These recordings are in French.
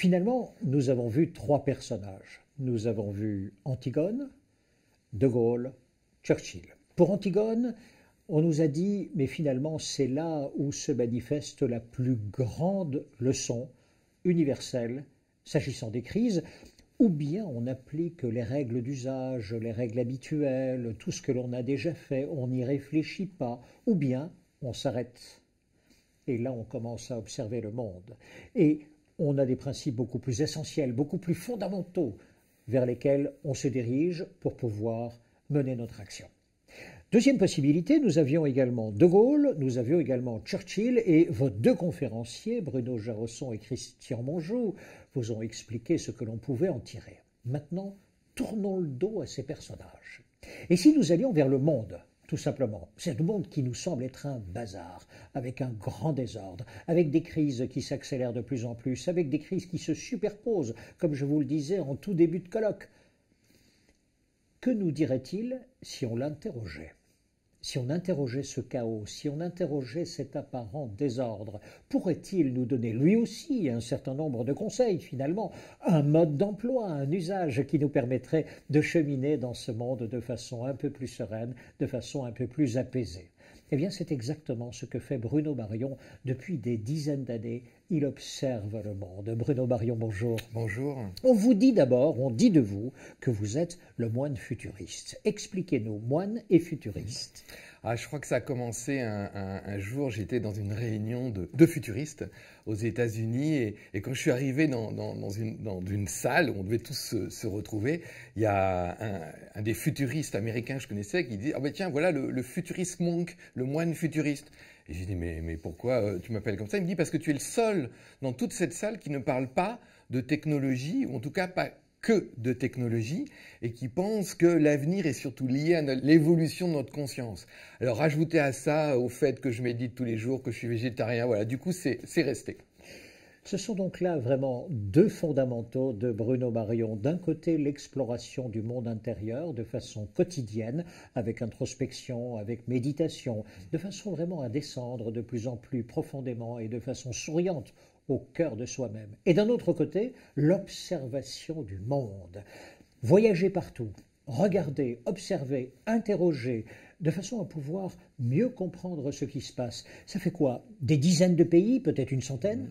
finalement, nous avons vu trois personnages. Nous avons vu Antigone, De Gaulle, Churchill. Pour Antigone, on nous a dit, mais finalement, c'est là où se manifeste la plus grande leçon universelle s'agissant des crises, ou bien on applique les règles d'usage, les règles habituelles, tout ce que l'on a déjà fait, on n'y réfléchit pas, ou bien on s'arrête. Et là, on commence à observer le monde. Et on a des principes beaucoup plus essentiels, beaucoup plus fondamentaux vers lesquels on se dirige pour pouvoir mener notre action. Deuxième possibilité, nous avions également De Gaulle, nous avions également Churchill et vos deux conférenciers, Bruno Jarosson et Christian Mongeau, vous ont expliqué ce que l'on pouvait en tirer. Maintenant, tournons le dos à ces personnages. Et si nous allions vers le monde, tout simplement. C'est un monde qui nous semble être un bazar, avec un grand désordre, avec des crises qui s'accélèrent de plus en plus, avec des crises qui se superposent, comme je vous le disais en tout début de colloque. Que nous dirait-il si on l'interrogeait si on interrogeait ce chaos, si on interrogeait cet apparent désordre, pourrait-il nous donner lui aussi un certain nombre de conseils finalement, un mode d'emploi, un usage qui nous permettrait de cheminer dans ce monde de façon un peu plus sereine, de façon un peu plus apaisée Eh bien c'est exactement ce que fait Bruno Marion depuis des dizaines d'années il observe le monde. Bruno Marion, bonjour. Bonjour. On vous dit d'abord, on dit de vous, que vous êtes le moine futuriste. Expliquez-nous, moine et futuriste. Ah, je crois que ça a commencé un, jour, j'étais dans une réunion de, futuristes aux États-Unis et, quand je suis arrivé dans, une, salle où on devait tous se, retrouver, il y a un, des futuristes américains que je connaissais qui dit Ah ben tiens, voilà le, le futuriste monk, le moine futuriste. Et j'ai dit, mais, mais pourquoi euh, tu m'appelles comme ça Il me dit, parce que tu es le seul dans toute cette salle qui ne parle pas de technologie, ou en tout cas pas que de technologie, et qui pense que l'avenir est surtout lié à l'évolution de notre conscience. Alors rajouter à ça au fait que je médite tous les jours, que je suis végétarien, voilà, du coup c'est resté. Ce sont donc là vraiment deux fondamentaux de Bruno Marion. D'un côté, l'exploration du monde intérieur de façon quotidienne, avec introspection, avec méditation, de façon vraiment à descendre de plus en plus profondément et de façon souriante au cœur de soi-même. Et d'un autre côté, l'observation du monde. Voyager partout, regarder, observer, interroger, de façon à pouvoir mieux comprendre ce qui se passe. Ça fait quoi Des dizaines de pays, peut-être une centaine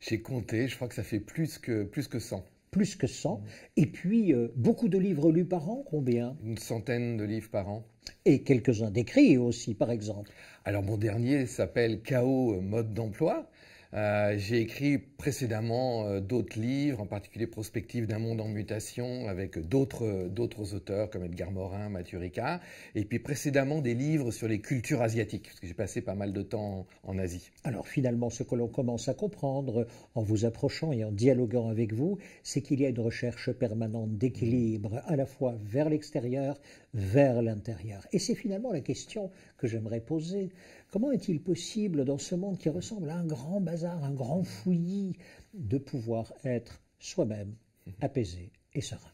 j'ai compté, je crois que ça fait plus que, plus 100 plus que 100. Mm. Et puis, euh, beaucoup de livres lus par an, combien Une centaine de livres par an. Et quelques-uns d'écrits aussi, par exemple. Alors, mon dernier s'appelle Chaos, euh, mode d'emploi. Euh, j'ai écrit précédemment euh, d'autres livres, en particulier Prospective d'un monde en mutation, avec euh, d'autres auteurs comme Edgar Morin, Mathieu Ricard, et puis précédemment des livres sur les cultures asiatiques, parce que j'ai passé pas mal de temps en Asie. Alors finalement, ce que l'on commence à comprendre en vous approchant et en dialoguant avec vous, c'est qu'il y a une recherche permanente d'équilibre, à la fois vers l'extérieur, vers l'intérieur. Et c'est finalement la question que j'aimerais poser. Comment est-il possible, dans ce monde qui ressemble à un grand bazar, un grand fouillis, de pouvoir être soi-même mhm. apaisé et serein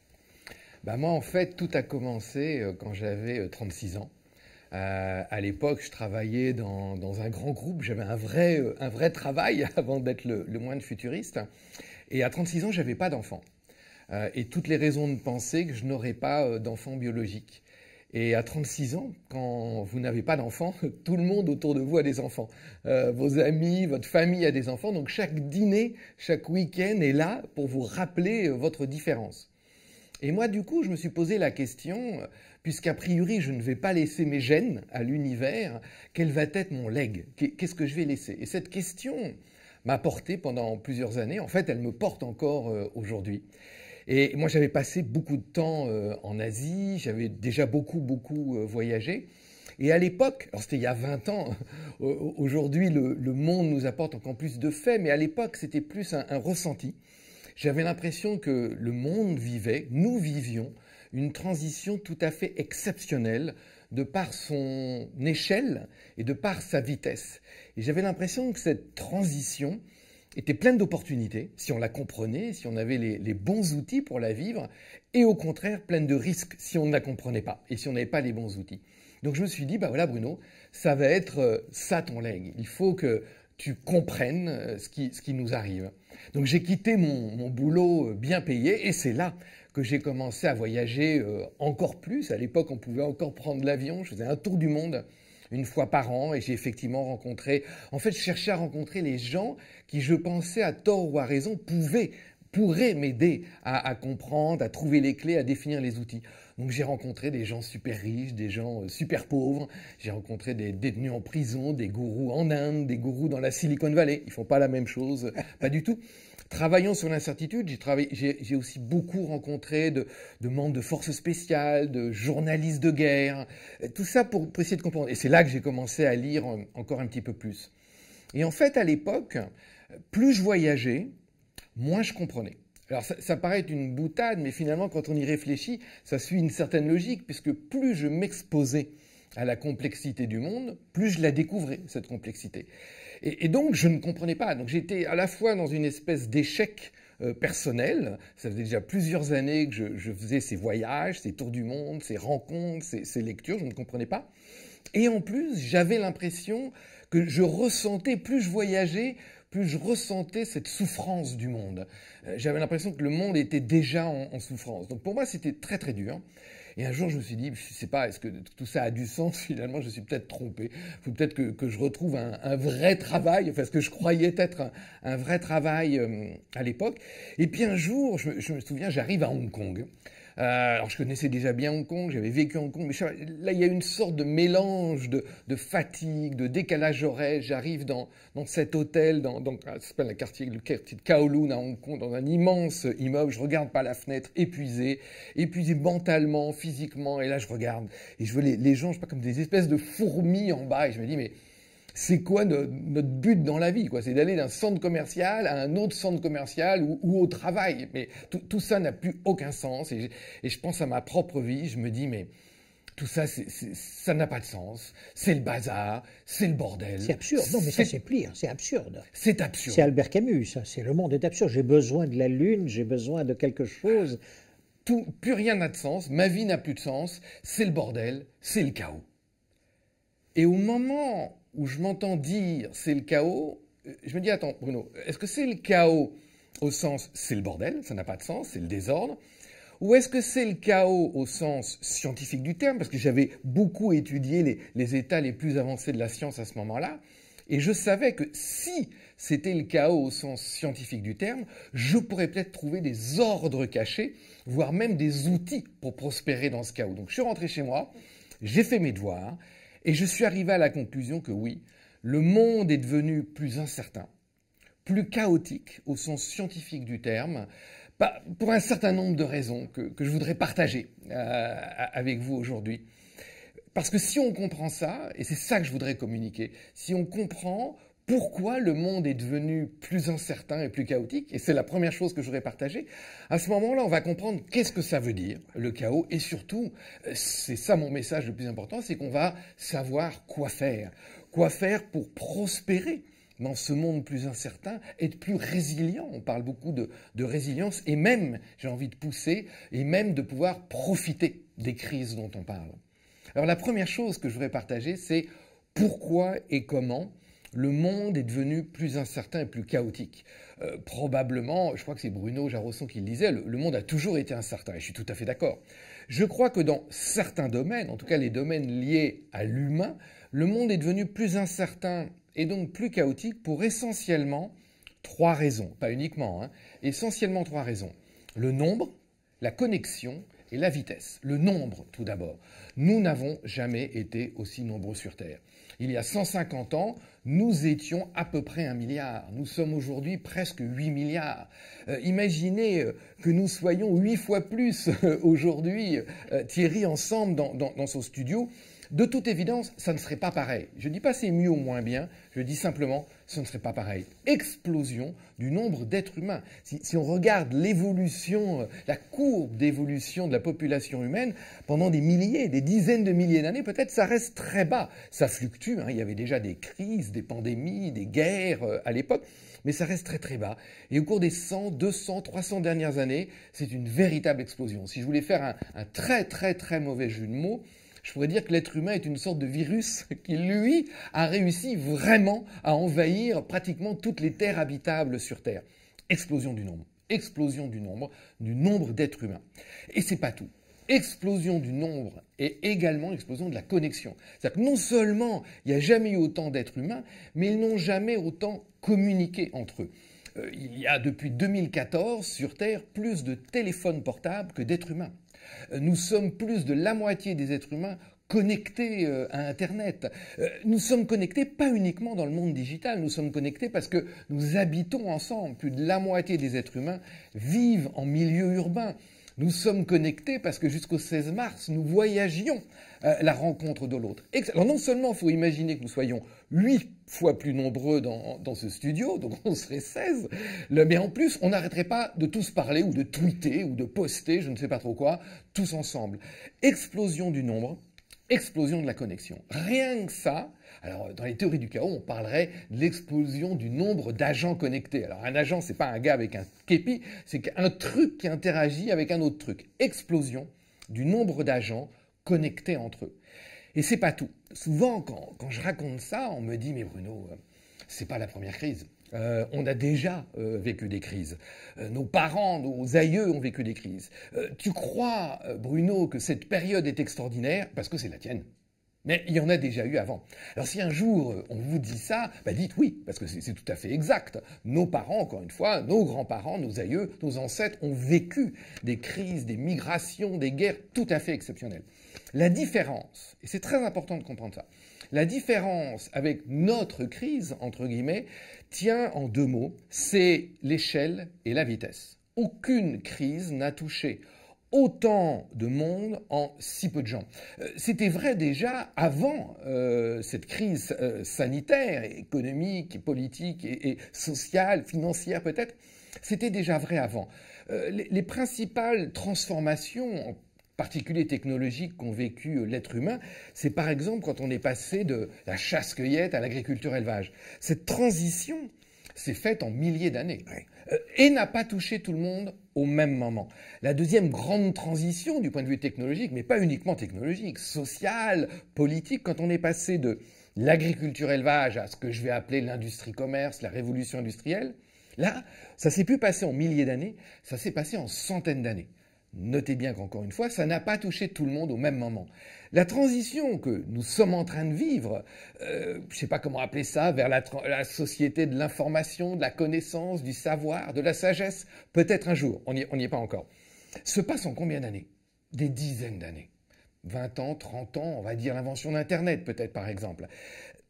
ben, Moi, en fait, tout a commencé euh, quand j'avais 36 euh, ans. Euh, à l'époque, je travaillais dans, un grand groupe, j'avais un vrai, travail avant d'être le, le, futuriste. Et à 36 ans, je n'avais pas d'enfant. et toutes les raisons de penser que je n'aurais pas d'enfant biologique. Et à 36 ans, quand vous n'avez pas d'enfants, tout le monde autour de vous a des enfants. Euh, vos amis, votre famille a des enfants. Donc chaque dîner, chaque week-end est là pour vous rappeler euh, votre différence. Et moi, du coup, je me suis posé la question, puisqu'a priori, je ne vais pas laisser mes gènes à l'univers, quel va être mon leg Qu'est-ce que je vais laisser Et cette question m'a porté pendant plusieurs années. En fait, elle me porte encore euh, aujourd'hui. Et moi, j'avais passé beaucoup de temps euh, en Asie, j'avais déjà beaucoup, beaucoup euh, voyagé. Et à l'époque, alors c'était il y a 20 ans, aujourd'hui le, monde nous apporte encore plus de faits, mais à l'époque c'était plus un ressenti. J'avais l'impression que le monde vivait, nous vivions, une transition tout à fait exceptionnelle de par son échelle et de par sa vitesse. Et j'avais l'impression que cette transition, était pleine d'opportunités, si on la comprenait, si on avait les, bons outils pour la vivre, et au contraire pleine de risques si on ne la comprenait pas et si on n'avait pas les bons outils. Donc je me suis dit, bah voilà Bruno, ça va être euh, ça ton leg. Il faut que tu comprennes euh, ce qui, nous arrive. Donc j'ai quitté mon, boulot euh, bien payé et c'est là que j'ai commencé à voyager encore plus. À l'époque, on pouvait encore prendre l'avion. Je faisais un tour du monde une fois par an et j'ai effectivement rencontré, en fait, je cherchais à rencontrer les gens qui, je pensais à tort ou à raison, pouvaient pourraient m'aider à, comprendre, à trouver les clés, à définir les outils. Donc j'ai rencontré des gens super riches, des gens euh, super pauvres, j'ai rencontré des détenus en prison, des gourous en Inde, des gourous dans la Silicon Valley. Ils ne font pas la même chose, pas du tout travaillant sur l'incertitude, j'ai aussi beaucoup rencontré de, membres de forces spéciales, de journalistes de guerre, tout ça pour, essayer de comprendre. Et c'est là que j'ai commencé à lire encore un petit peu plus. Et en fait, à l'époque, plus je voyageais, moins je comprenais. Alors ça, ça, paraît une boutade, mais finalement, quand on y réfléchit, ça suit une certaine logique, puisque plus je m'exposais à la complexité du monde, plus je la découvrais, cette complexité. Et, donc, je ne comprenais pas. Donc, j'étais à la fois dans une espèce d'échec euh, personnel. Ça faisait déjà plusieurs années que je, faisais ces voyages, ces tours du monde, ces rencontres, ces, lectures, je ne comprenais pas. Et en plus, j'avais l'impression que je ressentais, plus je voyageais, plus je ressentais cette souffrance du monde. Euh, j'avais l'impression que le monde était déjà en souffrance. Donc pour moi, c'était très très dur. Et un jour, je me suis dit, je sais pas, est-ce que tout ça a du sens finalement Je suis peut-être trompé. Il faut peut-être que, je retrouve un, vrai travail, enfin ce que je croyais être un, vrai travail euh, à l'époque. Et puis un jour, je me souviens, j'arrive à Hong Kong. Euh, alors je connaissais déjà bien Hong Kong, j'avais vécu Hong Kong, mais là il y a une sorte de mélange de, fatigue, de décalage horaire. J'arrive dans, dans cet hôtel, dans, dans ah, le quartier, le quartier de Kowloon à Hong Kong, dans un immense immeuble. Je regarde par la fenêtre, épuisé, épuisé mentalement, physiquement, et là je regarde et je vois les, les gens, je sais pas comme des espèces de fourmis en bas, et je me dis mais c'est quoi notre, but dans la vie quoi C'est d'aller d'un centre commercial à un autre centre commercial ou, au travail. Mais tout, ça n'a plus aucun sens. Et, je pense à ma propre vie, je me dis, mais tout ça, ça n'a pas de sens. C'est le bazar, c'est le bordel. C'est absurde. Non, mais ça, c'est pire. C'est absurde. C'est absurde. C'est Albert Camus, C'est le monde est absurde. J'ai besoin de la lune, j'ai besoin de quelque chose. plus rien n'a de sens. Ma vie n'a plus de sens. C'est le bordel, c'est le chaos. Et au moment où je m'entends dire c'est le chaos, je me dis attends Bruno, est-ce que c'est le chaos au sens c'est le bordel, ça n'a pas de sens, c'est le désordre ou est-ce que c'est le chaos au sens scientifique du terme, parce que j'avais beaucoup étudié les, états les plus avancés de la science à ce moment-là, et je savais que si c'était le chaos au sens scientifique du terme, je pourrais peut-être trouver des ordres cachés, voire même des outils pour prospérer dans ce chaos. Donc je suis rentré chez moi, j'ai fait mes devoirs, et je suis arrivé à la conclusion que oui, le monde est devenu plus incertain, plus chaotique au sens scientifique du terme, pour un certain nombre de raisons que, je voudrais partager euh, avec vous aujourd'hui. Parce que si on comprend ça, et c'est ça que je voudrais communiquer, si on comprend pourquoi le monde est devenu plus incertain et plus chaotique. Et c'est la première chose que je voudrais partager. À ce moment-là, on va comprendre qu'est-ce que ça veut dire, le chaos. Et surtout, euh, c'est ça mon message le plus important, c'est qu'on va savoir quoi faire. Quoi faire pour prospérer dans ce monde plus incertain, être plus résilient. On parle beaucoup de résilience et même, j'ai envie de pousser, et même de pouvoir profiter des crises dont on parle. Alors la première chose que je voudrais partager, c'est pourquoi et comment le monde est devenu plus incertain et plus chaotique. Euh, probablement, je crois que c'est Bruno Jarosson qui le disait, le, monde a toujours été incertain, et je suis tout à fait d'accord. Je crois que dans certains domaines, en tout cas les domaines liés à l'humain, le monde est devenu plus incertain et donc plus chaotique pour essentiellement trois raisons, pas uniquement, hein. essentiellement trois raisons. Le nombre, la connexion et la vitesse. Le nombre, tout d'abord. Nous n'avons jamais été aussi nombreux sur Terre. Il y a 150 ans, nous étions à peu près un milliard. Nous sommes aujourd'hui presque 8 milliards. Euh, imaginez euh, que nous soyons 8 fois plus euh, aujourd'hui, Thierry, ensemble dans, son ce studio. De toute évidence, ça ne serait pas pareil. Je ne dis pas c'est mieux ou moins bien, je dis simplement ce ne serait pas pareil. Explosion du nombre d'êtres humains. Si, on regarde l'évolution, euh, la courbe d'évolution de la population humaine, pendant des milliers, des dizaines de milliers d'années, peut-être ça reste très bas. Ça fluctue, hein. il y avait déjà des crises, des pandémies, des guerres euh, à l'époque, mais ça reste très très bas. Et au cours des 100, 200, 300 dernières années, c'est une véritable explosion. Si je voulais faire un, un très très très mauvais jeu de mots, je pourrais dire que l'être humain est une sorte de virus qui, lui, a réussi vraiment à envahir pratiquement toutes les terres habitables sur Terre. Explosion du nombre, explosion du nombre, du nombre d'êtres humains. Et c'est pas tout explosion du nombre et également explosion de la connexion. C'est-à-dire que non seulement il n'y a jamais eu autant d'êtres humains, mais ils n'ont jamais autant communiqué entre eux. Euh, il y a depuis 2014 sur Terre plus de téléphones portables que d'êtres humains. Nous sommes plus de la moitié des êtres humains connectés euh, à Internet. Euh, nous sommes connectés pas uniquement dans le monde digital, nous sommes connectés parce que nous habitons ensemble. Plus de la moitié des êtres humains vivent en milieu urbain. Nous sommes connectés parce que jusqu'au 16 mars, nous voyagions euh, la rencontre de l'autre. Alors non seulement il faut imaginer que nous soyons 8 fois plus nombreux dans, ce studio, donc on serait 16. mais en plus, on n'arrêterait pas de tous parler ou de tweeter ou de poster, je ne sais pas trop quoi, tous ensemble. Explosion du nombre, explosion de la connexion. Rien que ça, alors dans les théories du chaos, on parlerait de l'explosion du nombre d'agents connectés. Alors un agent, ce n'est pas un gars avec un képi, c'est un truc qui interagit avec un autre truc. Explosion du nombre d'agents connectés entre eux. Et c'est pas tout. Souvent, quand, je raconte ça, on me dit Mais Bruno, euh, c'est pas la première crise. Euh, on a déjà euh, vécu des crises. nos parents, nos aïeux ont vécu des crises. tu crois, Bruno, que cette période est extraordinaire parce que c'est la tienne. Mais il y en a déjà eu avant. Alors si un jour euh, on vous dit ça, bah, dites oui, parce que c'est tout à fait exact. Nos parents, encore une fois, nos grands-parents, nos aïeux, nos ancêtres ont vécu des crises, des migrations, des guerres tout à fait exceptionnelles. La différence, et c'est très important de comprendre ça, la différence avec notre crise, entre guillemets, tient en deux mots, c'est l'échelle et la vitesse. Aucune crise n'a touché autant de monde en si peu de gens. Euh, c'était vrai déjà avant euh, cette crise euh, sanitaire, économique, politique et, sociale, financière peut-être. C'était déjà vrai avant. les, principales transformations, en particulier technologiques, qu'ont vécu l'être humain, c'est par exemple quand on est passé de la chasse-cueillette à l'agriculture-élevage. Cette transition s'est faite en milliers d'années. Euh, et n'a pas touché tout le monde au même moment. La deuxième grande transition du point de vue technologique, mais pas uniquement technologique, sociale, politique, quand on est passé de l'agriculture-élevage à ce que je vais appeler l'industrie-commerce, la révolution industrielle, là, ça s'est plus passé en milliers d'années, ça s'est passé en centaines d'années. Notez bien qu'encore une fois, ça n'a pas touché tout le monde au même moment. La transition que nous sommes en train de vivre, euh, je ne sais pas comment appeler ça, vers la, société de l'information, de la connaissance, du savoir, de la sagesse, peut-être un jour, on n'y est pas encore, se passe en combien d'années Des dizaines d'années. 20 ans, 30 ans, on va dire l'invention d'Internet peut-être par exemple.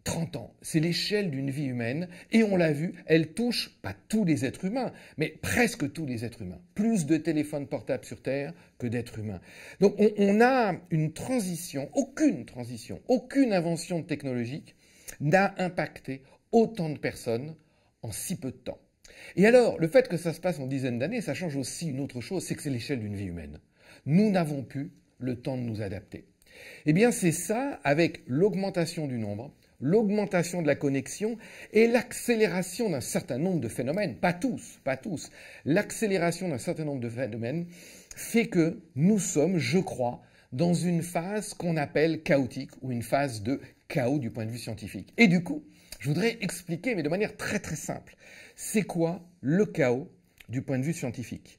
30 ans. C'est l'échelle d'une vie humaine et on l'a vu, elle touche pas tous les êtres humains, mais presque tous les êtres humains. Plus de téléphones portables sur Terre que d'êtres humains. Donc on, a une transition, aucune transition, aucune invention technologique n'a impacté autant de personnes en si peu de temps. Et alors, le fait que ça se passe en dizaines d'années, ça change aussi une autre chose, c'est que c'est l'échelle d'une vie humaine. Nous n'avons plus le temps de nous adapter. Eh bien, c'est ça, avec l'augmentation du nombre, l'augmentation de la connexion et l'accélération d'un certain nombre de phénomènes, pas tous, pas tous, l'accélération d'un certain nombre de phénomènes fait que nous sommes, je crois, dans une phase qu'on appelle chaotique ou une phase de chaos du point de vue scientifique. Et du coup, je voudrais expliquer, mais de manière très très simple, c'est quoi le chaos du point de vue scientifique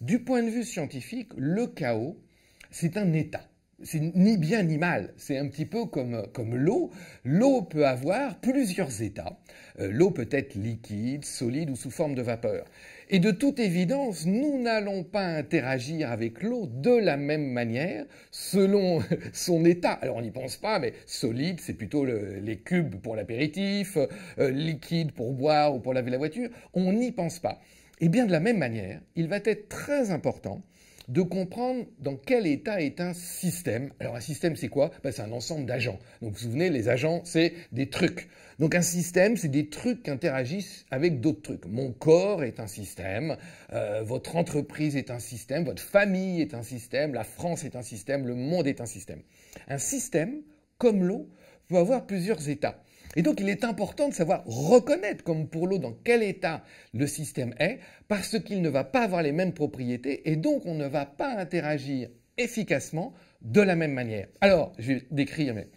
Du point de vue scientifique, le chaos, c'est un état. C'est ni bien ni mal. C'est un petit peu comme, l'eau. L'eau peut avoir plusieurs états. Euh, l'eau peut être liquide, solide ou sous forme de vapeur. Et de toute évidence, nous n'allons pas interagir avec l'eau de la même manière selon son état. Alors on n'y pense pas, mais solide, c'est plutôt les cubes pour l'apéritif, euh, liquide pour boire ou pour laver la voiture. On n'y pense pas. Et eh bien de la même manière, il va être très important de comprendre dans quel état est un système. Alors un système, c'est quoi ben, C'est un ensemble d'agents. Donc vous vous souvenez, les agents, c'est des trucs. Donc un système, c'est des trucs qui interagissent avec d'autres trucs. Mon corps est un système, euh, votre entreprise est un système, votre famille est un système, la France est un système, le monde est un système. Un système, comme l'eau, peut avoir plusieurs états. Et donc il est important de savoir reconnaître comme pour l'eau dans quel état le système est, parce qu'il ne va pas avoir les mêmes propriétés et donc on ne va pas interagir efficacement de la même manière. Alors, je vais décrire mais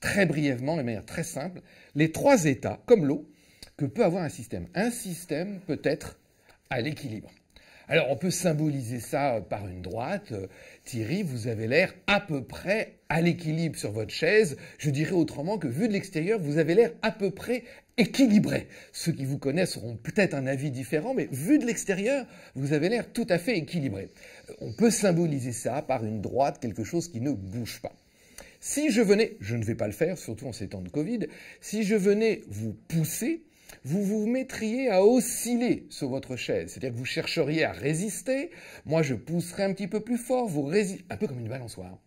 très brièvement, de manière très simple, les trois états, comme l'eau, que peut avoir un système. Un système peut être à l'équilibre. Alors on peut symboliser ça par une droite. Thierry, vous avez l'air à peu près à l'équilibre sur votre chaise. Je dirais autrement que vu de l'extérieur, vous avez l'air à peu près équilibré. Ceux qui vous connaissent auront peut-être un avis différent, mais vu de l'extérieur, vous avez l'air tout à fait équilibré. On peut symboliser ça par une droite, quelque chose qui ne bouge pas. Si je venais, je ne vais pas le faire, surtout en ces temps de Covid, si je venais vous pousser, vous vous mettriez à osciller sur votre chaise. C'est-à-dire que vous chercheriez à résister. Moi, je pousserai un petit peu plus fort. Vous Un peu comme une balançoire.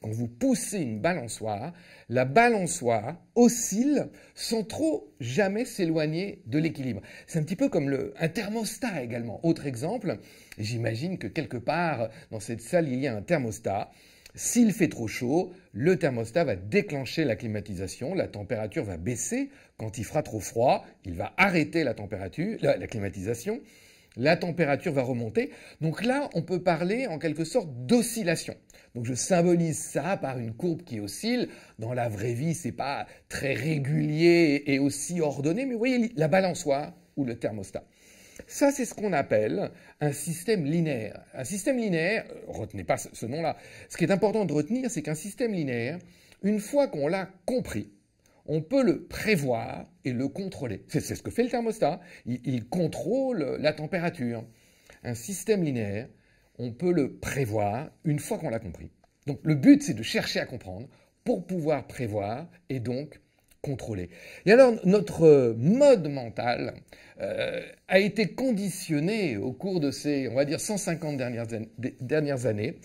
Quand vous poussez une balançoire, la balançoire oscille sans trop jamais s'éloigner de l'équilibre. C'est un petit peu comme le, un thermostat également. Autre exemple, j'imagine que quelque part dans cette salle, il y a un thermostat. S'il fait trop chaud, le thermostat va déclencher la climatisation, la température va baisser. Quand il fera trop froid, il va arrêter la, température, la, climatisation, la température va remonter. Donc là, on peut parler en quelque sorte d'oscillation. Donc je symbolise ça par une courbe qui oscille. Dans la vraie vie, ce n'est pas très régulier et aussi ordonné, mais vous voyez la balançoire hein, ou le thermostat. Ça, c'est ce qu'on appelle un système linéaire. Un système linéaire, retenez pas ce nom-là. Ce qui est important de retenir, c'est qu'un système linéaire, une fois qu'on l'a compris, on peut le prévoir et le contrôler. C'est ce que fait le thermostat. Il, il contrôle la température. Un système linéaire, on peut le prévoir une fois qu'on l'a compris. Donc le but, c'est de chercher à comprendre pour pouvoir prévoir et donc contrôler. Et alors, notre mode mental euh, a été conditionné au cours de ces, on va dire, 150 dernières, dernières années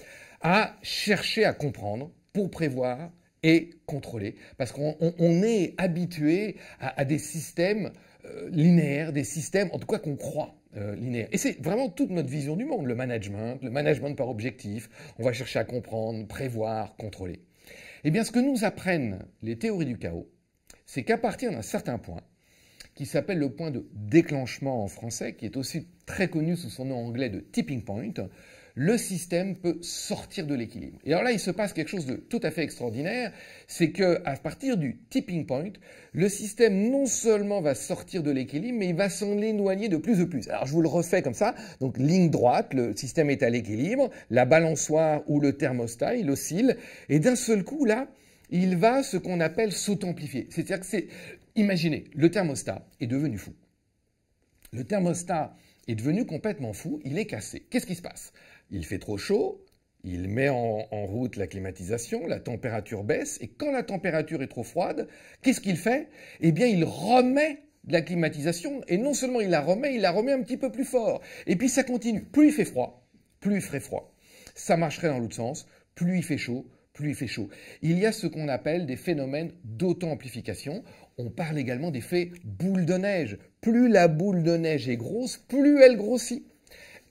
à chercher à comprendre pour prévoir et contrôler. Parce qu'on est habitué à, des systèmes euh, linéaires, des systèmes, en tout cas qu'on croit. Euh, linéaires. Et c'est vraiment toute notre vision du monde, le management, le management par objectif, on va chercher à comprendre, prévoir, contrôler. Eh bien, ce que nous apprennent les théories du chaos, c'est qu'à partir d'un certain point, qui s'appelle le point de déclenchement en français, qui est aussi très connu sous son nom anglais de tipping point, le système peut sortir de l'équilibre. Et alors là, il se passe quelque chose de tout à fait extraordinaire, c'est que à partir du tipping point, le système non seulement va sortir de l'équilibre, mais il va s'en éloigner de plus en plus. Alors je vous le refais comme ça. Donc ligne droite, le système est à l'équilibre, la balançoire ou le thermostat, il oscille, et d'un seul coup là, il va ce qu'on appelle sauto cest C'est-à-dire que c'est, imaginez, le thermostat est devenu fou. Le thermostat est devenu complètement fou, il est cassé. Qu'est-ce qui se passe Il fait trop chaud, il met en, route la climatisation, la température baisse, et quand la température est trop froide, qu'est-ce qu'il fait Eh bien, il remet la climatisation, et non seulement il la remet, il la remet un petit peu plus fort. Et puis ça continue. Plus il fait froid, plus il ferait froid. Ça marcherait dans l'autre sens. Plus il fait chaud, plus il fait chaud. Il y a ce qu'on appelle des phénomènes d'auto-amplification. On parle également faits boule de neige. Plus la boule de neige est grosse, plus elle grossit.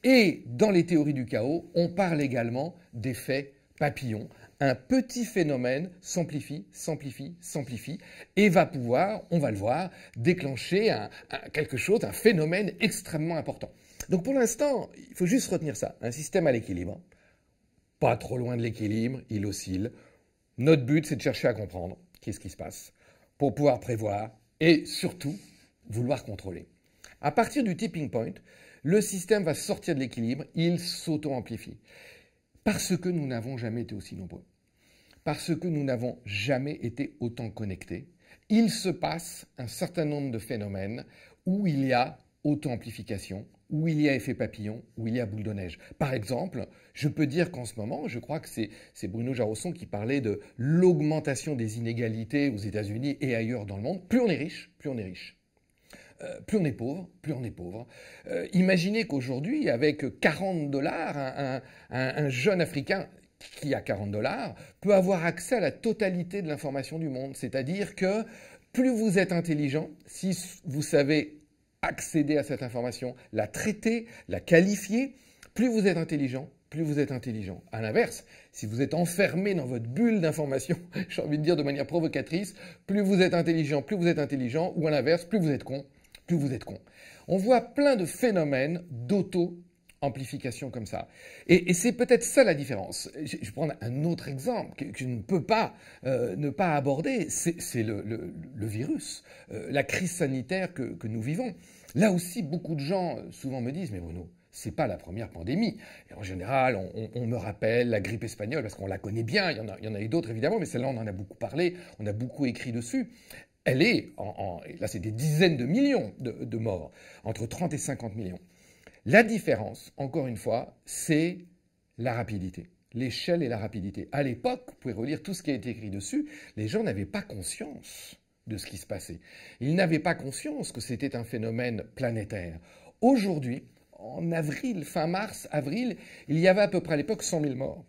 Et dans les théories du chaos, on parle également faits papillons. Un petit phénomène s'amplifie, s'amplifie, s'amplifie et va pouvoir, on va le voir, déclencher quelque chose, un phénomène extrêmement important. Donc pour l'instant, il faut juste retenir ça, un système à l'équilibre pas trop loin de l'équilibre, il oscille. Notre but, c'est de chercher à comprendre qu'est-ce qui se passe pour pouvoir prévoir et surtout vouloir contrôler. À partir du tipping point, le système va sortir de l'équilibre, il s'auto-amplifie. Parce que nous n'avons jamais été aussi nombreux, parce que nous n'avons jamais été autant connectés, il se passe un certain nombre de phénomènes où il y a auto-amplification où il y a effet papillon, où il y a boule de neige. Par exemple, je peux dire qu'en ce moment, je crois que c'est Bruno Jarosson qui parlait de l'augmentation des inégalités aux États-Unis et ailleurs dans le monde. Plus on est riche, plus on est riche. Euh, plus on est pauvre, plus on est pauvre. Euh, imaginez qu'aujourd'hui, avec 40 dollars, un, jeune Africain, qui a 40 dollars peut avoir accès à la totalité de l'information du monde. C'est-à-dire que plus vous êtes intelligent, si vous savez accéder à cette information, la traiter, la qualifier. Plus vous êtes intelligent, plus vous êtes intelligent. À l'inverse, si vous êtes enfermé dans votre bulle d'information, j'ai envie de dire de manière provocatrice, plus vous êtes intelligent, plus vous êtes intelligent, ou à l'inverse, plus vous êtes con, plus vous êtes con. On voit plein de phénomènes d'auto amplification comme ça. Et, c'est peut-être ça la différence. Je, vais prendre un autre exemple que, je ne peux pas euh, ne pas aborder, c'est le, virus, euh, la crise sanitaire que nous vivons. Là aussi, beaucoup de gens euh, souvent me disent, mais Bruno, c'est pas la première pandémie. en général, on, me rappelle la grippe espagnole parce qu'on la connaît bien. Il y en a, eu d'autres évidemment, mais celle-là, on en a beaucoup parlé, on a beaucoup écrit dessus. Elle est, là, c'est des dizaines de millions de, de, morts, entre 30 et 50 millions. La différence, encore une fois, c'est la rapidité. L'échelle et la rapidité. À l'époque, vous pouvez relire tout ce qui a été écrit dessus, les gens n'avaient pas conscience de ce qui se passait. Ils n'avaient pas conscience que c'était un phénomène planétaire. Aujourd'hui, en avril, fin mars, avril, il y avait à peu près à l'époque 100 000 morts.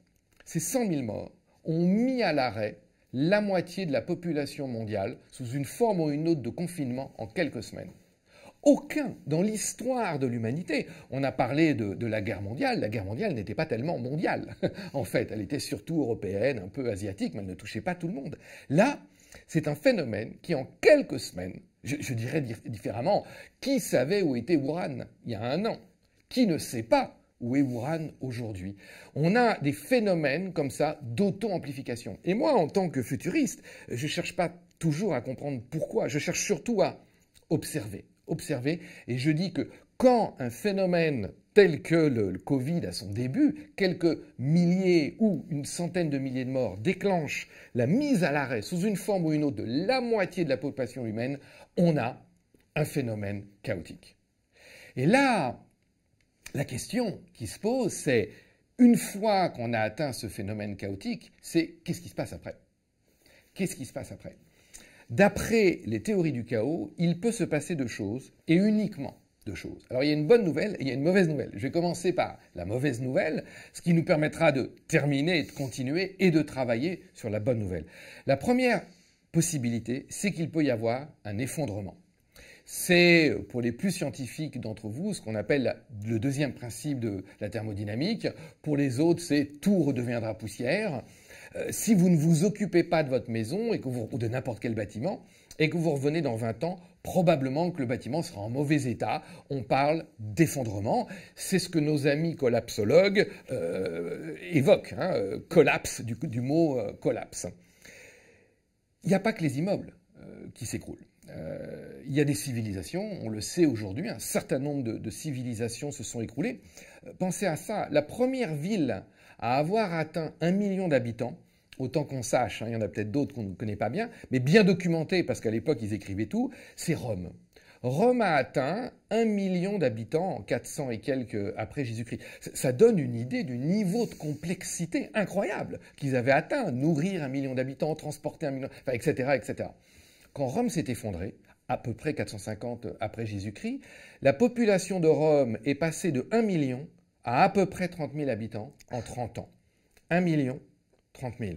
Ces 100 000 morts ont mis à l'arrêt la moitié de la population mondiale sous une forme ou une autre de confinement en quelques semaines. Aucun dans l'histoire de l'humanité. On a parlé de, la guerre mondiale. La guerre mondiale n'était pas tellement mondiale. en fait, elle était surtout européenne, un peu asiatique, mais elle ne touchait pas tout le monde. Là, c'est un phénomène qui, en quelques semaines, je, dirais différemment, qui savait où était Wuhan il y a un an Qui ne sait pas où est Wuhan aujourd'hui. On a des phénomènes comme ça d'auto-amplification. Et moi, en tant que futuriste, je ne cherche pas toujours à comprendre pourquoi, je cherche surtout à observer. Observer, et je dis que quand un phénomène tel que le, Covid à son début, quelques milliers ou une centaine de milliers de morts déclenchent la mise à l'arrêt sous une forme ou une autre de la moitié de la population humaine, on a un phénomène chaotique. Et là, la question qui se pose, c'est une fois qu'on a atteint ce phénomène chaotique, c'est qu'est-ce qui se passe après Qu'est-ce qui se passe après D'après les théories du chaos, il peut se passer deux choses, et uniquement choses. Alors il y a une bonne nouvelle et il y a une mauvaise nouvelle. Je vais commencer par la mauvaise nouvelle, ce qui nous permettra de terminer et de continuer et de travailler sur la bonne nouvelle. La première possibilité, c'est qu'il peut y avoir un effondrement. C'est pour les plus scientifiques d'entre vous ce qu'on appelle le deuxième principe de la thermodynamique. Pour les autres, c'est tout redeviendra poussière. Euh, si vous ne vous occupez pas de votre maison et que ou de n'importe quel bâtiment et que vous revenez dans 20 ans, probablement que le bâtiment sera en mauvais état. On parle d'effondrement. C'est ce que nos amis collapsologues euh, évoquent, hein, euh, collapse, du, mot euh, collapse. Il n'y a pas que les immeubles qui s'écroulent. il y a des civilisations, on le sait aujourd'hui, un certain nombre de, de, civilisations se sont écroulées. Pensez à ça, la première ville à avoir atteint un million d'habitants, autant qu'on sache, hein, il y en a peut-être d'autres qu'on ne connaît pas bien, mais bien documenté, parce qu'à l'époque ils écrivaient tout, c'est Rome. Rome a atteint un million d'habitants en 400 et quelques après Jésus-Christ. Ça donne une idée du niveau de complexité incroyable qu'ils avaient atteint, nourrir un million d'habitants, transporter un million, enfin, etc., etc. Quand Rome s'est effondrée, à peu près 450 après Jésus-Christ, la population de Rome est passée de un million à à peu près 30 000 habitants en 30 ans. Un million 30 000.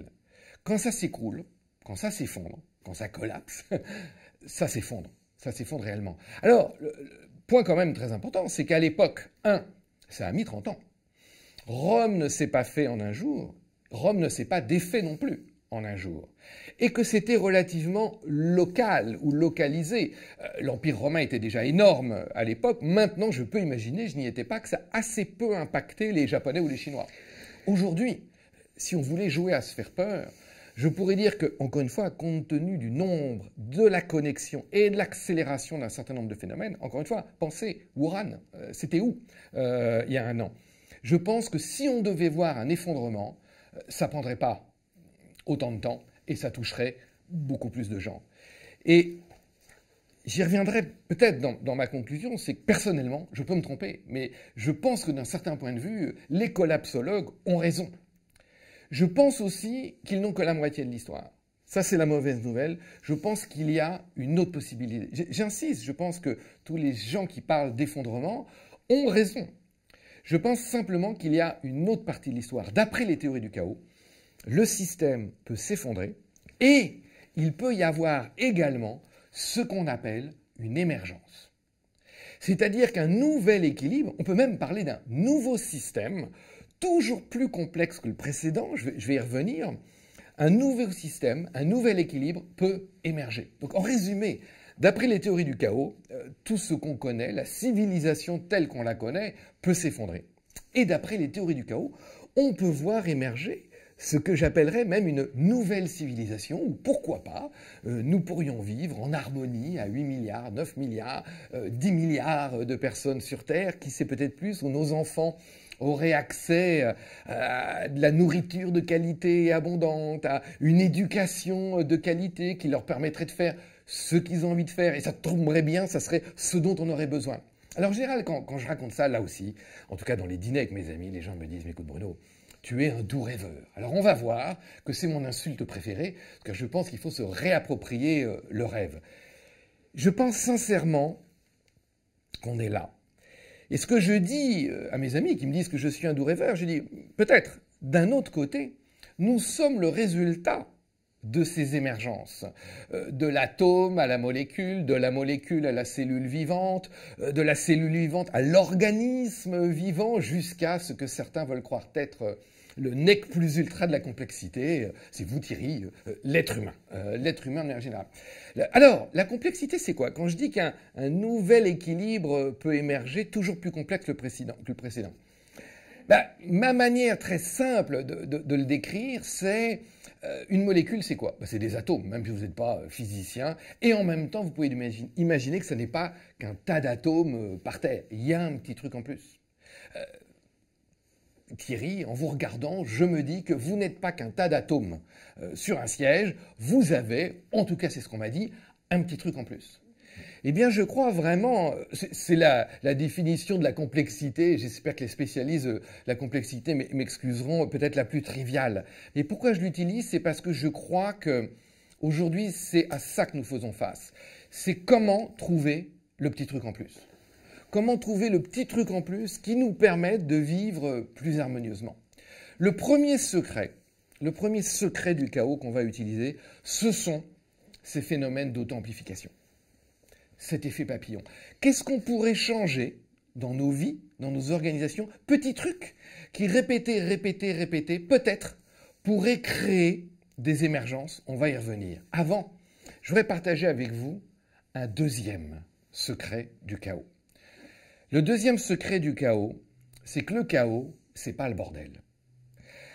Quand ça s'écroule, quand ça s'effondre, quand ça collapse, ça s'effondre. Ça s'effondre réellement. Alors, le, point quand même très important, c'est qu'à l'époque, un, ça a mis 30 ans. Rome ne s'est pas fait en un jour. Rome ne s'est pas défait non plus en un jour. Et que c'était relativement local ou localisé. Euh, L'Empire romain était déjà énorme à l'époque. Maintenant, je peux imaginer, je n'y étais pas, que ça a assez peu impacté les Japonais ou les Chinois. Aujourd'hui, si on voulait jouer à se faire peur, je pourrais dire que, encore une fois, compte tenu du nombre, de la connexion et de l'accélération d'un certain nombre de phénomènes, encore une fois, pensez, Wuhan, euh, c'était où euh, il y a un an Je pense que si on devait voir un effondrement, euh, ça ne prendrait pas autant de temps et ça toucherait beaucoup plus de gens. Et J'y reviendrai peut-être dans, dans, ma conclusion, c'est que personnellement, je peux me tromper, mais je pense que d'un certain point de vue, les collapsologues ont raison. Je pense aussi qu'ils n'ont que la moitié de l'histoire. Ça, c'est la mauvaise nouvelle. Je pense qu'il y a une autre possibilité. J'insiste, je pense que tous les gens qui parlent d'effondrement ont raison. Je pense simplement qu'il y a une autre partie de l'histoire. D'après les théories du chaos, le système peut s'effondrer et il peut y avoir également ce qu'on appelle une émergence. C'est-à-dire qu'un nouvel équilibre, on peut même parler d'un nouveau système toujours plus complexe que le précédent, je vais, y revenir, un nouveau système, un nouvel équilibre peut émerger. Donc en résumé, D'après les théories du chaos, euh, tout ce qu'on connaît, la civilisation telle qu'on la connaît, peut s'effondrer. Et d'après les théories du chaos, on peut voir émerger ce que j'appellerais même une nouvelle civilisation, ou pourquoi pas, euh, nous pourrions vivre en harmonie à 8 milliards, 9 milliards, 10 euh, milliards de personnes sur Terre, qui sait peut-être plus, ou nos enfants auraient accès euh, à de la nourriture de qualité et abondante, à une éducation euh, de qualité qui leur permettrait de faire ce qu'ils ont envie de faire. Et ça tomberait bien, ça serait ce dont on aurait besoin. Alors, en général, quand, quand je raconte ça, là aussi, en tout cas dans les dîners avec mes amis, les gens me disent, écoute Bruno, tu es un doux rêveur. Alors on va voir que c'est mon insulte préférée, parce que je pense qu'il faut se réapproprier euh, le rêve. Je pense sincèrement qu'on est là, et ce que je dis euh, à mes amis qui me disent que je suis un doux rêveur, je dis peut-être, d'un autre côté, nous sommes le résultat de ces émergences, euh, de l'atome à la molécule, de la molécule à la cellule vivante, euh, de la cellule vivante à l'organisme vivant, jusqu'à ce que certains veulent croire être le nec plus ultra de la complexité, euh, c'est vous Thierry, euh, euh, l'être humain, l'être humain en général. Alors, la complexité, c'est quoi Quand je dis qu'un nouvel équilibre peut émerger, toujours plus complexe que le précédent, bah, ma manière très simple de, le décrire, c'est une molécule, c'est quoi bah, C'est des atomes, même si vous n'êtes pas physicien. Et en même temps, vous pouvez imaginer, imaginer que ce n'est pas qu'un tas d'atomes par terre. Il y a un petit truc en plus. Thierry, en vous regardant, je me dis que vous n'êtes pas qu'un tas d'atomes euh, sur un siège, vous avez, en tout cas c'est ce qu'on m'a dit, un petit truc en plus. Eh bien, je crois vraiment, c'est la, la, définition de la complexité, j'espère que les spécialistes de la complexité m'excuseront, peut-être la plus triviale. Mais pourquoi je l'utilise C'est parce que je crois que aujourd'hui, c'est à ça que nous faisons face. C'est comment trouver le petit truc en plus. Comment trouver le petit truc en plus qui nous permette de vivre plus harmonieusement Le premier secret, le premier secret du chaos qu'on va utiliser, ce sont ces phénomènes d'auto-amplification, cet effet papillon. Qu'est-ce qu'on pourrait changer dans nos vies, dans nos organisations, Petit truc qui répété, répété, répété, peut-être pourrait créer des émergences. On va y revenir. Avant, je voudrais partager avec vous un deuxième secret du chaos. Le deuxième secret du chaos, c'est que le chaos, c'est pas le bordel.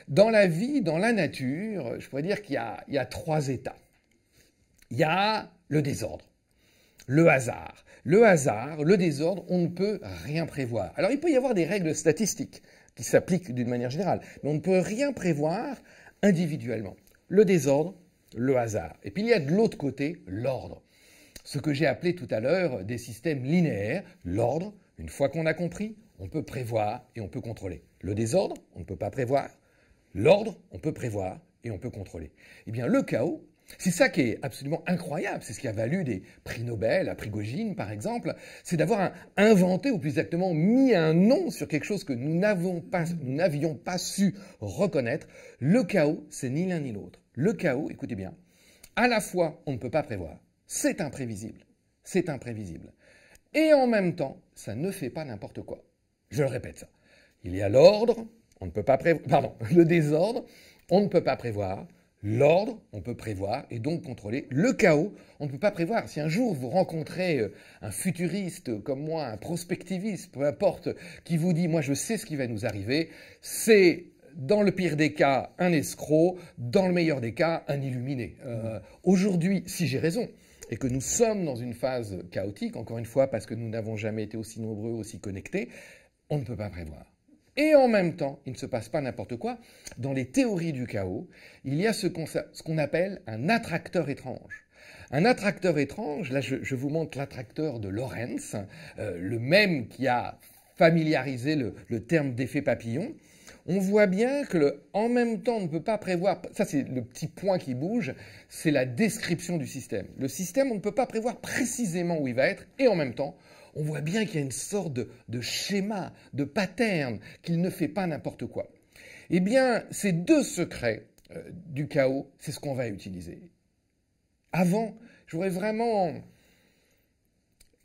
Dans la vie, dans la nature, je pourrais dire qu'il y a trois états. Il y a le désordre, le hasard. Le hasard, le désordre, on ne peut rien prévoir. Alors il peut y avoir des règles statistiques qui s'appliquent d'une manière générale, mais on ne peut rien prévoir individuellement. Le désordre, le hasard. Et puis il y a de l'autre côté l'ordre. Ce que j'ai appelé tout à l'heure des systèmes linéaires, l'ordre, une fois qu'on a compris, on peut prévoir et on peut contrôler. Le désordre, on ne peut pas prévoir. L'ordre, on peut prévoir et on peut contrôler. Eh bien, le chaos, c'est ça qui est absolument incroyable, c'est ce qui a valu des prix Nobel à Prigogine par exemple, c'est d'avoir inventé ou plus exactement mis un nom sur quelque chose que nous n'avions pas, pas, su reconnaître. Le chaos, c'est ni l'un ni l'autre. Le chaos, écoutez bien, à la fois on ne peut pas prévoir, c'est imprévisible, c'est imprévisible et en même temps, ça ne fait pas n'importe quoi. Je le répète ça. Il y a l'ordre, on ne peut pas prévoir, pardon, le désordre, on ne peut pas prévoir. L'ordre, on peut prévoir et donc contrôler. Le chaos, on ne peut pas prévoir. Si un jour vous rencontrez euh, un futuriste comme moi, un prospectiviste, peu importe, qui vous dit, moi je sais ce qui va nous arriver, c'est dans le pire des cas, un escroc, dans le meilleur des cas, un illuminé. Euh, mmh. Aujourd'hui, si j'ai raison, et que nous sommes dans une phase chaotique, encore une fois parce que nous n'avons jamais été aussi nombreux, aussi connectés, on ne peut pas prévoir. Et en même temps, il ne se passe pas n'importe quoi. Dans les théories du chaos, il y a ce qu'on appelle un attracteur étrange. Un attracteur étrange, là je, vous montre l'attracteur de Lorenz, euh, le même qui a familiarisé le terme d'effet papillon on voit bien que en même temps on ne peut pas prévoir, ça c'est le petit point qui bouge, c'est la description du système. Le système, on ne peut pas prévoir précisément où il va être et en même temps, on voit bien qu'il y a une sorte de, schéma, de pattern, qu'il ne fait pas n'importe quoi. Eh bien, ces deux secrets euh, du chaos, c'est ce qu'on va utiliser. Avant, je voudrais vraiment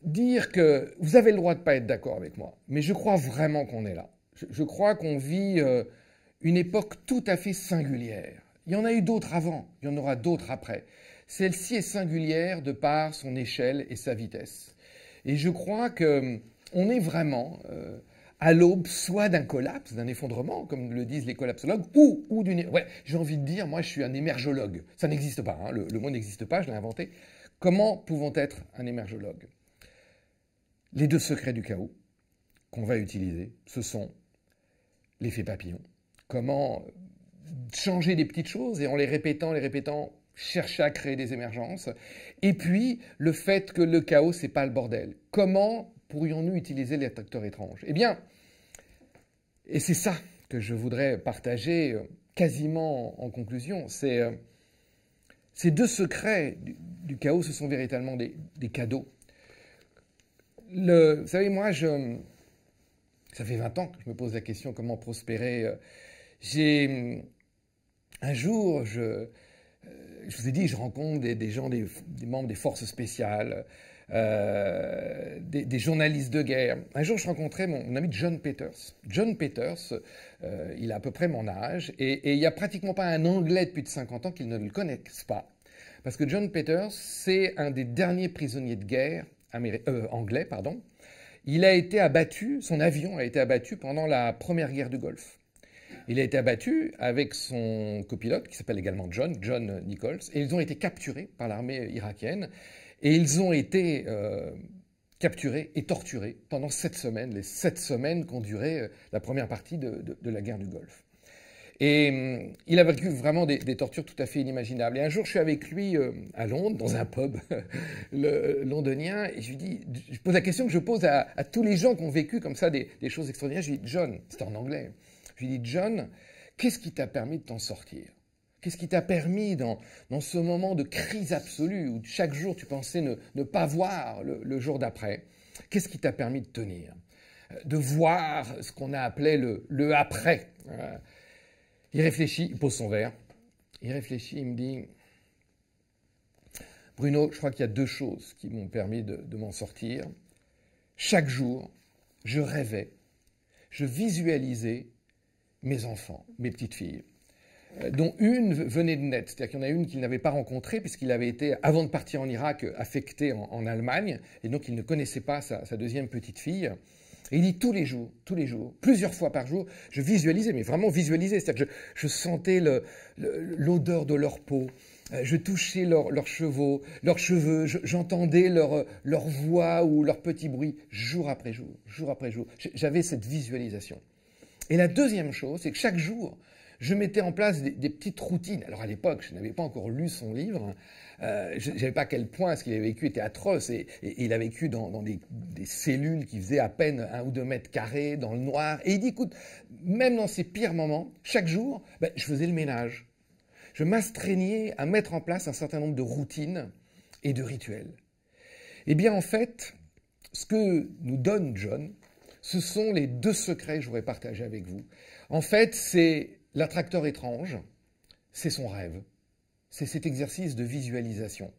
dire que vous avez le droit de ne pas être d'accord avec moi, mais je crois vraiment qu'on est là je, crois qu'on vit euh, une époque tout à fait singulière. Il y en a eu d'autres avant, il y en aura d'autres après. Celle-ci est singulière de par son échelle et sa vitesse. Et je crois qu'on euh, est vraiment euh, à l'aube soit d'un collapse, d'un effondrement, comme le disent les collapsologues, ou, ou d'une... Ouais, j'ai envie de dire, moi je suis un émergologue. Ça n'existe pas, hein, le, mot n'existe pas, je l'ai inventé. Comment pouvons être un émergologue Les deux secrets du chaos qu'on va utiliser, ce sont l'effet papillon. Comment changer des petites choses et en les répétant, les répétant, chercher à créer des émergences. Et puis, le fait que le chaos, c'est pas le bordel. Comment pourrions-nous utiliser les attracteurs étranges Eh bien, et c'est ça que je voudrais partager euh, quasiment en conclusion, c'est euh, ces deux secrets du, chaos, ce sont véritablement des, cadeaux. vous savez, moi, je, ça fait 20 ans que je me pose la question comment prospérer. Euh. J'ai hum, un jour, euh, je, vous ai dit, je rencontre des, gens, des, membres des forces spéciales, euh, des, journalistes de guerre. Un jour, je rencontrais mon, ami John Peters. John Peters, il a à peu près mon âge, et, il n'y a pratiquement pas un Anglais depuis de 50 ans qu'il ne le connaisse pas. Parce que John Peters, c'est un des derniers prisonniers de guerre anglais, pardon, il a été abattu, son avion a été abattu pendant la première guerre du Golfe. Il a été abattu avec son copilote, qui s'appelle également John, John Nichols, et ils ont été capturés par l'armée irakienne. Et ils ont été euh, capturés et torturés pendant sept semaines, les sept semaines qu'ont duré euh, la première partie de la guerre du Golfe. Et mm, il a vécu vraiment des, tortures tout à fait inimaginables. Et un jour, je suis avec lui euh, à Londres, dans un pub londonien, et je lui dis, je pose la question que je pose à, tous les gens qui ont vécu comme ça des, choses extraordinaires. Je lui dis, John, c'était en anglais. Je lui dis, John, qu'est-ce qui t'a permis de t'en sortir Qu'est-ce qui t'a permis dans, ce moment de crise absolue où chaque jour tu pensais ne, pas voir le, jour d'après Qu'est-ce qui t'a permis de tenir De voir ce qu'on a appelé le après hein il réfléchit, il pose son verre. Il réfléchit, il me dit Bruno, je crois qu'il y a deux choses qui m'ont permis de, m'en sortir. Chaque jour, je rêvais, je visualisais mes enfants, mes petites filles, euh, dont une venait de naître. C'est-à-dire qu'il y en a une qu'il n'avait pas rencontrée, puisqu'il avait été, avant de partir en Irak, affecté en, Allemagne, et donc il ne connaissait pas sa deuxième petite fille. Il dit tous les jours, tous les jours, plusieurs fois par jour, je visualisais, mais vraiment visualisais, c'est-à-dire que je, sentais l'odeur de leur peau, euh, je touchais leurs chevaux, leurs cheveux, j'entendais leur voix ou leur petit bruit, jour après jour, jour après jour. J'avais cette visualisation. Et la deuxième chose, c'est que chaque jour, je mettais en place des, petites routines. Alors à l'époque, je n'avais pas encore lu son livre. Euh, je ne pas à quel point ce qu'il avait vécu était atroce. Et, il a vécu dans, des, cellules qui faisaient à peine un ou deux mètres carrés, dans le noir. Et il dit, écoute, même dans ces pires moments, chaque jour, ben, je faisais le ménage. Je m'astreignais à mettre en place un certain nombre de routines et de rituels. Eh bien, en fait, ce que nous donne John, ce sont les deux secrets que je voudrais partager avec vous. En fait, c'est L'attracteur étrange, c'est son rêve. C'est cet exercice de visualisation.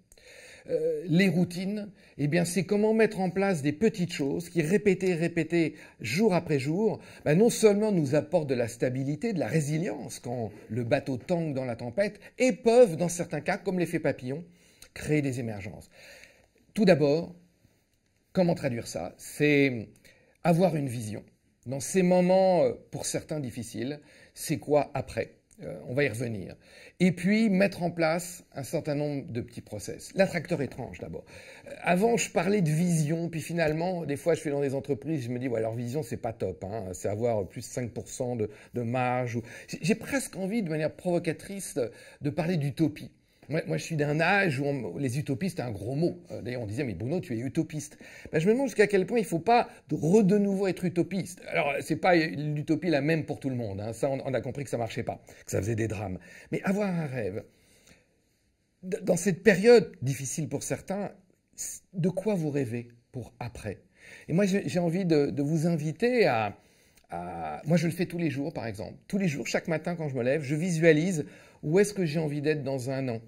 Euh, les routines, eh bien, c'est comment mettre en place des petites choses qui, répétées, répétées, jour après jour, ben, non seulement nous apportent de la stabilité, de la résilience quand le bateau tangue dans la tempête, et peuvent, dans certains cas, comme l'effet papillon, créer des émergences. Tout d'abord, comment traduire ça C'est avoir une vision. Dans ces moments, euh, pour certains difficiles, c'est quoi après euh, On va y revenir. Et puis, mettre en place un certain nombre de petits process. L'attracteur étrange, d'abord. Euh, avant, je parlais de vision, puis finalement, des fois, je fais dans des entreprises, je me dis, ouais, leur vision, c'est pas top. Hein. c'est avoir plus 5% de, marge. J'ai presque envie, de manière provocatrice, de parler d'utopie. Moi, je suis d'un âge où les utopistes, un gros mot. Euh, d'ailleurs, on disait, mais Bruno, tu es utopiste. Ben, je me demande jusqu'à quel point il ne faut pas de, nouveau être utopiste. Alors, n'est pas l'utopie la même pour tout le monde. Hein. Ça, on, a compris que ça ne marchait pas, que ça faisait des drames. Mais avoir un rêve, dans cette période difficile pour certains, de quoi vous rêvez pour après Et moi, j'ai envie de, vous inviter à... Moi, je le fais tous les jours, par exemple. Tous les jours, chaque matin, quand je me lève, je visualise où est-ce que j'ai envie d'être dans un an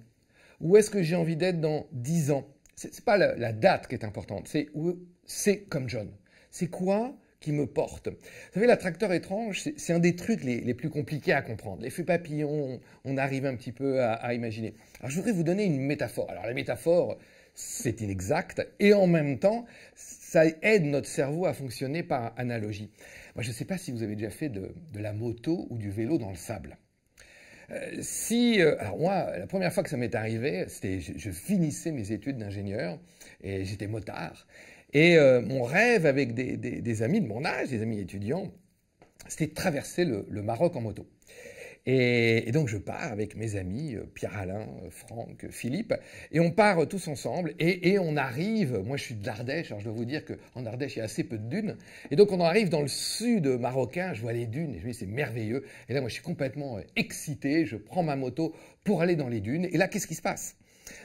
où est-ce que j'ai envie d'être dans 10 ans Ce n'est pas la, date qui est importante, c'est où c'est comme John. C'est quoi qui me porte. Vous savez, l'attracteur étrange, c'est un des trucs les, plus compliqués à comprendre. Les papillon, papillons, on, arrive un petit peu à, imaginer. Alors, je voudrais vous donner une métaphore. Alors, la métaphore, c'est inexact, et en même temps, ça aide notre cerveau à fonctionner par analogie. Moi, je ne sais pas si vous avez déjà fait de la moto ou du vélo dans le sable. Euh, si, euh, alors moi, la première fois que ça m'est arrivé, c'était, je, finissais mes études d'ingénieur et j'étais motard. Et euh, mon rêve avec des, amis de mon âge, des amis étudiants, c'était traverser le Maroc en moto. Et, donc je pars avec mes amis, euh, Pierre-Alain, euh, Franck, euh, Philippe, et on part tous ensemble, et, et on arrive, moi je suis de l'Ardèche, alors je dois vous dire qu'en Ardèche il y a assez peu de dunes, et donc on arrive dans le sud marocain, je vois les dunes, et je me dis c'est merveilleux, et là moi je suis complètement excité, je prends ma moto pour aller dans les dunes, et là qu'est-ce qui se passe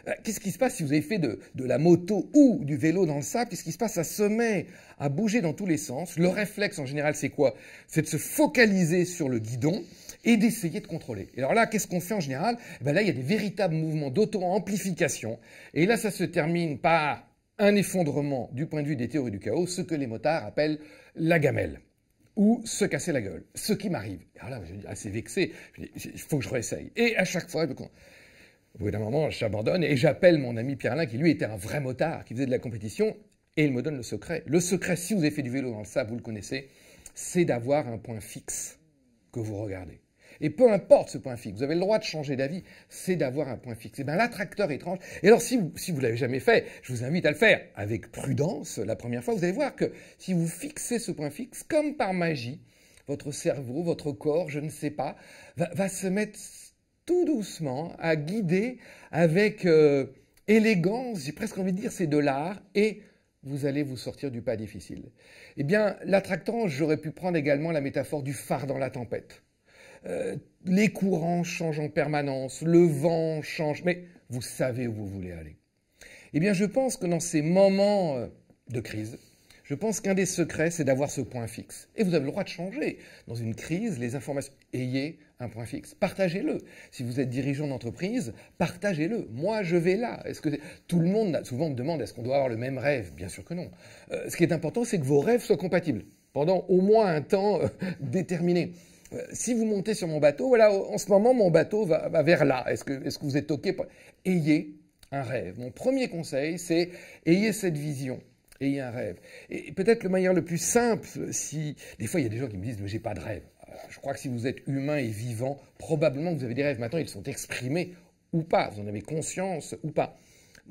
euh, qu'est-ce qui se passe si vous avez fait de, la moto ou du vélo dans le sable Qu'est-ce qui se passe Ça se met à bouger dans tous les sens. Le réflexe en général, c'est quoi C'est de se focaliser sur le guidon et d'essayer de contrôler. Et alors là, qu'est-ce qu'on fait en général eh ben Là, il y a des véritables mouvements d'auto-amplification. Et là, ça se termine par un effondrement du point de vue des théories du chaos, ce que les motards appellent la gamelle ou se casser la gueule, ce qui m'arrive. Alors là, je suis assez vexé, il faut que je réessaye. Et à chaque fois, au d'un moment, j'abandonne et j'appelle mon ami Pierre Alain, qui lui était un vrai motard, qui faisait de la compétition, et il me donne le secret. Le secret, si vous avez fait du vélo dans le sable, vous le connaissez, c'est d'avoir un point fixe que vous regardez. Et peu importe ce point fixe, vous avez le droit de changer d'avis, c'est d'avoir un point fixe. Et eh bien l'attracteur étrange, et alors si vous ne l'avez jamais fait, je vous invite à le faire avec prudence la première fois, vous allez voir que si vous fixez ce point fixe, comme par magie, votre cerveau, votre corps, je ne sais pas, va se mettre tout doucement à guider avec euh, élégance, j'ai presque envie de dire c'est de l'art, et vous allez vous sortir du pas difficile. Eh bien, l'attractant, j'aurais pu prendre également la métaphore du phare dans la tempête. Euh, les courants changent en permanence, le vent change, mais vous savez où vous voulez aller. Eh bien, je pense que dans ces moments euh, de crise, je pense qu'un des secrets, c'est d'avoir ce point fixe. Et vous avez le droit de changer. Dans une crise, les informations, ayez un point fixe. Partagez-le. Si vous êtes dirigeant d'entreprise, partagez-le. Moi, je vais là. Est-ce que tout le monde souvent me demande est-ce qu'on doit avoir le même rêve Bien sûr que non. Euh, ce qui est important, c'est que vos rêves soient compatibles pendant au moins un temps euh, déterminé. Euh, si vous montez sur mon bateau, voilà, en ce moment, mon bateau va, vers là. Est-ce que, est que, vous êtes OK Ayez un rêve. Mon premier conseil, c'est ayez cette vision. Ayez un rêve. Et peut-être la manière le plus simple, si des fois il y a des gens qui me disent mais j'ai pas de rêve. Euh, je crois que si vous êtes humain et vivant, probablement que vous avez des rêves. Maintenant, ils sont exprimés ou pas. Vous en avez conscience ou pas.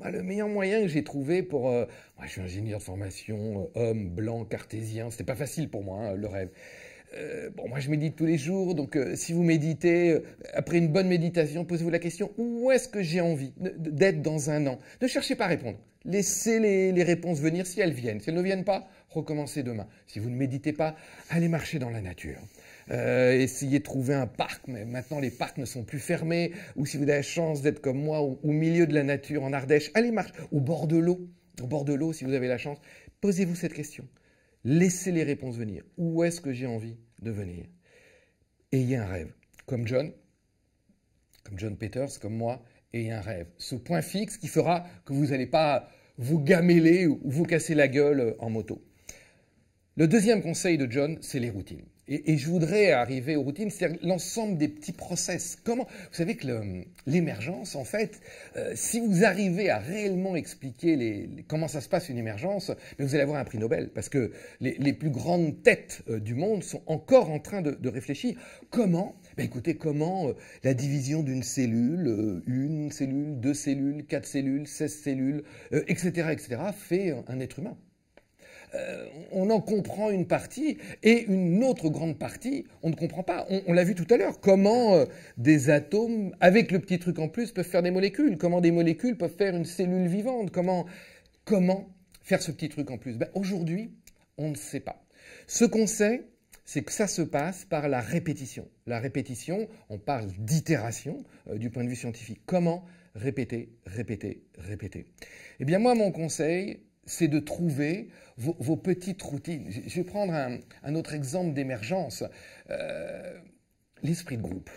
le meilleur moyen que j'ai trouvé pour... Euh, moi, je suis ingénieur de formation, euh, homme, blanc, cartésien. C'était pas facile pour moi, hein, le rêve. bon, moi, je médite tous les jours. Donc, si vous méditez, après une bonne méditation, posez-vous la question, où est-ce que j'ai envie d'être dans un an Ne cherchez pas à répondre. Laissez les, les réponses venir si elles viennent. Si elles ne viennent pas, recommencez demain. Si vous ne méditez pas, allez marcher dans la nature. Euh, essayez de trouver un parc, mais maintenant les parcs ne sont plus fermés, ou si vous avez la chance d'être comme moi au milieu de la nature en Ardèche, allez marcher au bord de l'eau, au bord de l'eau si vous avez la chance, posez-vous cette question. Laissez les réponses venir. Où est-ce que j'ai envie de venir Ayez un rêve. Comme John, comme John Peters, comme moi, ayez un rêve. Ce point fixe qui fera que vous n'allez pas vous gameler ou vous casser la gueule en moto. Le deuxième conseil de John, c'est les routines. Et, je voudrais arriver aux routines, c'est-à-dire l'ensemble des petits process. Comment Vous savez que l'émergence, en fait, euh, si vous arrivez à réellement expliquer comment ça se passe une émergence, mais vous allez avoir un prix Nobel parce que les, plus grandes têtes euh, du monde sont encore en train de, réfléchir comment. Ben écoutez, comment euh, la division d'une cellule, une cellule, deux cellules, quatre cellules, 16 cellules, etc., etc., fait un être humain euh, on en comprend une partie et une autre grande partie, on ne comprend pas. On, l'a vu tout à l'heure, comment euh, des atomes, avec le petit truc en plus, peuvent faire des molécules, comment des molécules peuvent faire une cellule vivante, comment, faire ce petit truc en plus. Ben, aujourd'hui, on ne sait pas. Ce qu'on sait, c'est que ça se passe par la répétition. La répétition, on parle d'itération euh, du point de vue scientifique. Comment répéter, répéter, répéter Eh bien moi, mon conseil, c'est de trouver vos, petites routines. Je vais prendre un, autre exemple d'émergence, euh, l'esprit de groupe.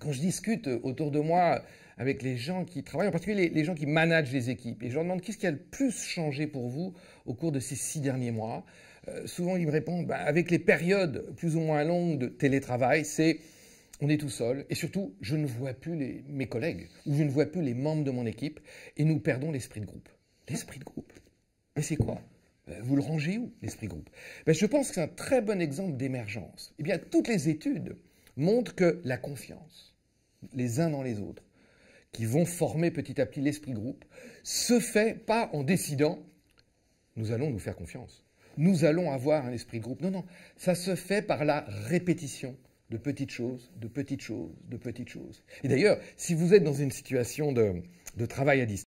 Quand je discute autour de moi avec les gens qui travaillent, en particulier les, gens qui managent les équipes, et je leur demande qu'est-ce qui a le plus changé pour vous au cours de ces six derniers mois, euh, souvent ils me répondent, bah, avec les périodes plus ou moins longues de télétravail, c'est on est tout seul et surtout je ne vois plus mes collègues ou je ne vois plus les membres de mon équipe et nous perdons l'esprit de groupe. L'esprit de groupe. Mais c'est quoi euh, Vous le rangez où, l'esprit groupe ben, Je pense que c'est un très bon exemple d'émergence. Eh bien, toutes les études montrent que la confiance, les uns dans les autres, qui vont former petit à petit l'esprit groupe, se fait pas en décidant nous allons nous faire confiance, nous allons avoir un esprit groupe. Non, non, ça se fait par la répétition de petites choses, de petites choses, de petites choses. Et d'ailleurs, si vous êtes dans une situation de travail à distance,